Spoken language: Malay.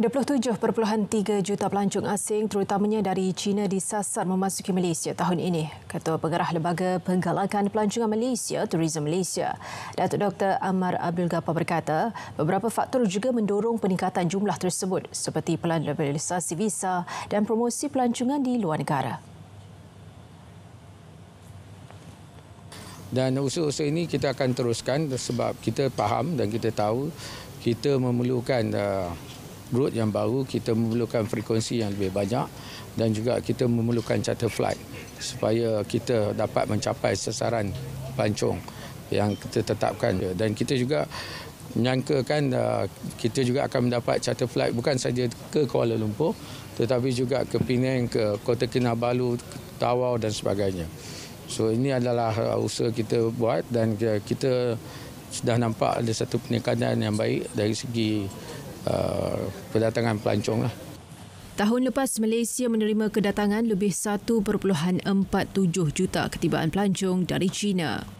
27.3 juta pelancong asing terutamanya dari China disasar memasuki Malaysia tahun ini. Ketua Pengarah Lembaga Penggalakan Pelancongan Malaysia, Tourism Malaysia, Datuk Dr. Amar Abdul Ghaffar berkata, beberapa faktor juga mendorong peningkatan jumlah tersebut seperti pelan liberalisasi visa dan promosi pelancongan di luar negara. Dan usaha-usaha ini kita akan teruskan sebab kita faham dan kita tahu kita memerlukan uh, route yang baru kita memerlukan frekuensi yang lebih banyak dan juga kita memerlukan charter flight supaya kita dapat mencapai sasaran pelancong yang kita tetapkan dan kita juga menyangkakan uh, kita juga akan mendapat charter flight bukan saja ke Kuala Lumpur tetapi juga ke Penang ke Kota Kinabalu Tawau dan sebagainya. So ini adalah uh, usaha kita buat dan uh, kita sudah nampak ada satu peningkatan yang baik dari segi Uh, kedatangan pelancong. Lah. Tahun lepas, Malaysia menerima kedatangan lebih 1.47 juta ketibaan pelancong dari China.